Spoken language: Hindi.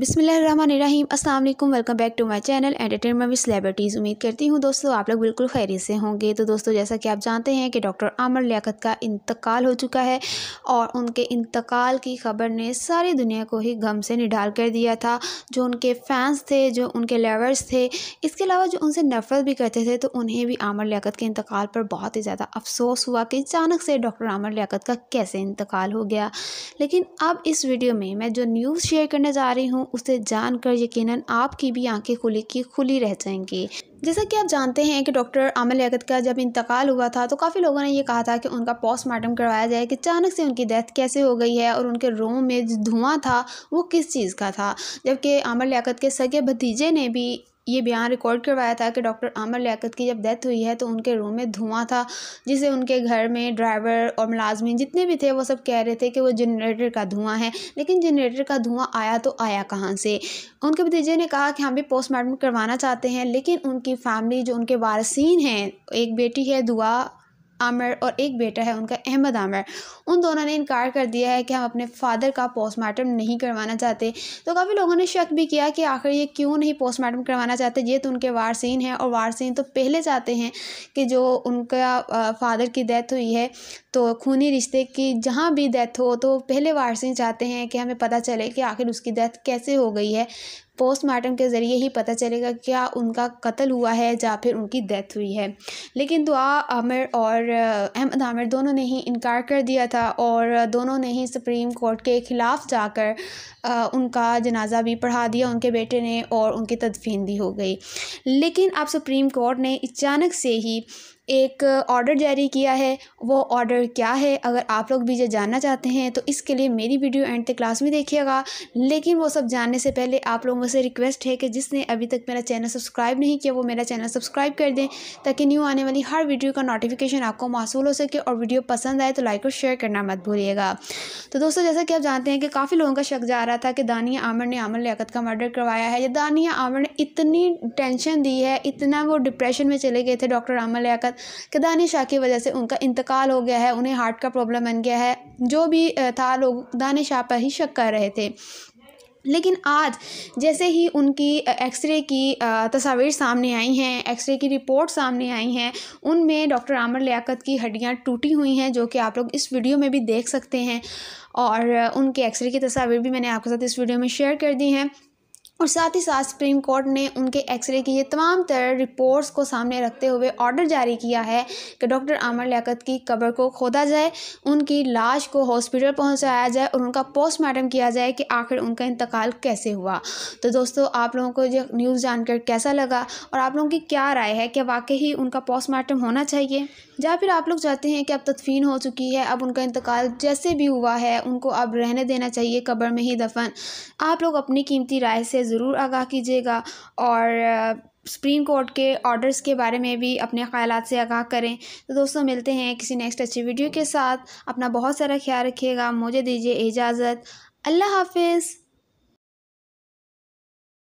बिसमीम अस्सलाम वालेकुम welcome back to my channel entertainment with celebrities उम्मीद करती हूँ दोस्तों आप लोग बिल्कुल खैरी से होंगे तो दोस्तों जैसा कि आप जानते हैं कि डॉक्टर आमर लियाकत का इंतकाल हो चुका है और उनके इंतकाल की खबर ने सारी दुनिया को ही गम से निढाल कर दिया था जो उनके फ़ैन्स थे जो उनके लवर्स थे इसके अलावा जो उनसे नफरत भी करते थे तो उन्हें भी आमर लियाकत के इंतकाल पर बहुत ही ज़्यादा अफसोस हुआ कि अचानक से डॉक्टर आमर लियाकत का कैसे इंतकाल हो गया लेकिन अब इस वीडियो में मैं जो न्यूज़ शेयर करने जा रही हूँ उसे जानकर यकीनन आपकी भी आंखें खुली की खुली रह जाएंगी जैसा कि आप जानते हैं कि डॉक्टर आमिर यागत का जब इंतकाल हुआ था तो काफ़ी लोगों ने यह कहा था कि उनका पोस्टमार्टम करवाया जाए कि अचानक से उनकी डेथ कैसे हो गई है और उनके रूम में धुआं था वो किस चीज़ का था जबकि आमिर लियाकत के सगे भतीजे ने भी ये बयान रिकॉर्ड करवाया था कि डॉक्टर आमर लियाकत की जब डेथ हुई है तो उनके रूम में धुआं था जिसे उनके घर में ड्राइवर और मुलाजमी जितने भी थे वो सब कह रहे थे कि वो जनरेटर का धुआं है लेकिन जनरेटर का धुआं आया तो आया कहाँ से उनके भतीजे ने कहा कि हम भी पोस्टमार्टम करवाना चाहते हैं लेकिन उनकी फैमिली जो उनके वारसिन हैं एक बेटी है दुआ आमिर और एक बेटा है उनका अहमद आमिर उन दोनों ने इनकार कर दिया है कि हम अपने फादर का पोस्टमार्टम नहीं करवाना चाहते तो काफ़ी लोगों ने शक भी किया कि आखिर ये क्यों नहीं पोस्टमार्टम करवाना चाहते ये तो उनके वारसीन हैं और वारसीन तो पहले चाहते हैं कि जो उनका फादर की डेथ हुई है तो खूनी रिश्ते की जहाँ भी डेथ हो तो पहले वारसीन चाहते हैं कि हमें पता चले कि आखिर उसकी डेथ कैसे हो गई है पोस्टमार्टम के ज़रिए ही पता चलेगा क्या उनका कत्ल हुआ है या फिर उनकी डेथ हुई है लेकिन दुआ आमिर और अहमद आमिर दोनों ने ही इनकार कर दिया था और दोनों ने ही सुप्रीम कोर्ट के ख़िलाफ़ जाकर आ, उनका जनाजा भी पढ़ा दिया उनके बेटे ने और उनकी तदफीन भी हो गई लेकिन अब सुप्रीम कोर्ट ने अचानक से ही एक ऑर्डर जारी किया है वो ऑर्डर क्या है अगर आप लोग भी ये जानना चाहते हैं तो इसके लिए मेरी वीडियो एंड तक क्लास में देखिएगा लेकिन वो सब जानने से पहले आप लोगों से रिक्वेस्ट है कि जिसने अभी तक मेरा चैनल सब्सक्राइब नहीं किया वो मेरा चैनल सब्सक्राइब कर दें ताकि न्यू आने वाली हर वीडियो का नोटिफिकेशन आपको मौसू हो सके और वीडियो पसंद आए तो लाइक और शेयर करना मत भूलिएगा तो दोस्तों जैसा कि आप जानते हैं कि काफ़ी लोगों का शक जा रहा था कि दानिया आमिर ने आमिर लियाकत का मर्डर करवाया है या दानिया आमिर ने इतनी टेंशन दी है इतना वो डिप्रेशन में चले गए थे डॉक्टर आमिर लियाकत दानिश शाह की वजह से उनका इंतकाल हो गया है उन्हें हार्ट का प्रॉब्लम बन गया है जो भी था लोग दानिश शाह पर ही शक कर रहे थे लेकिन आज जैसे ही उनकी एक्सरे की तस्वीर सामने आई हैं एक्सरे की रिपोर्ट सामने आई हैं उनमें डॉक्टर आमर लियाकत की हड्डियां टूटी हुई हैं जो कि आप लोग इस वीडियो में भी देख सकते हैं और उनके एक्सरे की तस्वीर भी मैंने आपके साथ इस वीडियो में शेयर कर दी हैं और साथ ही साथ सुप्रीम कोर्ट ने उनके एक्सरे की ये तमाम तरह रिपोर्ट्स को सामने रखते हुए ऑर्डर जारी किया है कि डॉक्टर आमर लियाकत की कब्र को खोदा जाए उनकी लाश को हॉस्पिटल पहुंचाया जाए और उनका पोस्टमार्टम किया जाए कि आखिर उनका इंतकाल कैसे हुआ तो दोस्तों आप लोगों को यह न्यूज़ जानकर कैसा लगा और आप लोगों की क्या राय है क्या वाकई ही उनका पोस्टमार्टम होना चाहिए या फिर आप लोग चाहते हैं कि अब तदफीन हो चुकी है अब उनका इंतकाल जैसे भी हुआ है उनको अब रहने देना चाहिए कब्र में ही दफन आप लोग अपनी कीमती राय से ज़रूर आगाह कीजिएगा और सुप्रीम कोर्ट के ऑर्डर्स के बारे में भी अपने ख्याल से आगाह करें तो दोस्तों मिलते हैं किसी नेक्स्ट अच्छी वीडियो के साथ अपना बहुत सारा ख्याल रखिएगा मुझे दीजिए इजाज़त अल्लाह हाफिज़